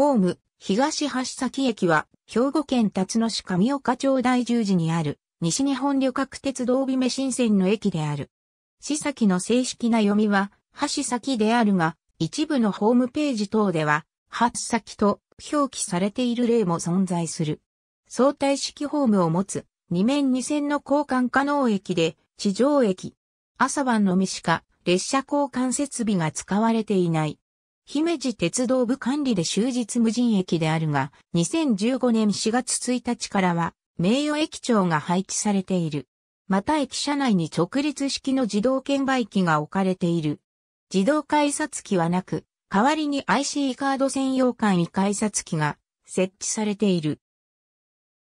ホーム、東橋崎駅は、兵庫県辰野市上岡町大十字にある、西日本旅客鉄道美目新線の駅である。市崎の正式な読みは、橋崎であるが、一部のホームページ等では、橋崎と表記されている例も存在する。相対式ホームを持つ、二面二線の交換可能駅で、地上駅。朝晩のみしか列車交換設備が使われていない。姫路鉄道部管理で終日無人駅であるが、2015年4月1日からは、名誉駅長が配置されている。また駅舎内に直立式の自動券売機が置かれている。自動改札機はなく、代わりに IC カード専用簡易改札機が設置されている。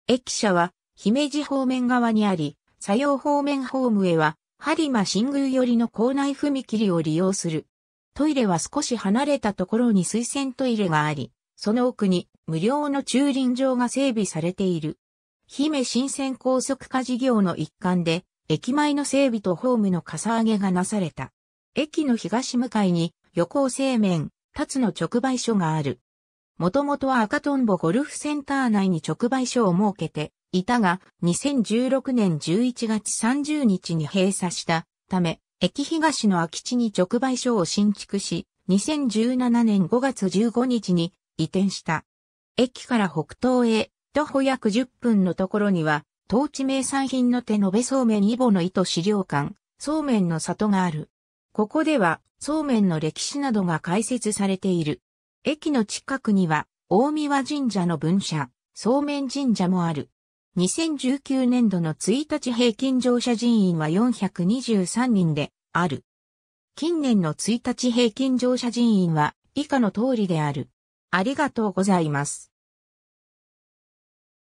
駅舎は姫路方面側にあり、左用方面ホームへは、播磨新宮寄りの校内踏切を利用する。トイレは少し離れたところに水洗トイレがあり、その奥に無料の駐輪場が整備されている。姫新線高速化事業の一環で、駅前の整備とホームのかさ上げがなされた。駅の東向かいに横尾製麺、立の直売所がある。もともとは赤トンボゴルフセンター内に直売所を設けていたが、2016年11月30日に閉鎖したため、駅東の空き地に直売所を新築し、2017年5月15日に移転した。駅から北東へ、徒歩約10分のところには、当地名産品の手延べそうめんイボの糸資料館、そうめんの里がある。ここでは、そうめんの歴史などが解説されている。駅の近くには、大宮神社の分社、そうめん神社もある。2019年度の1日平均乗車人員は423人である。近年の1日平均乗車人員は以下の通りである。ありがとうございます。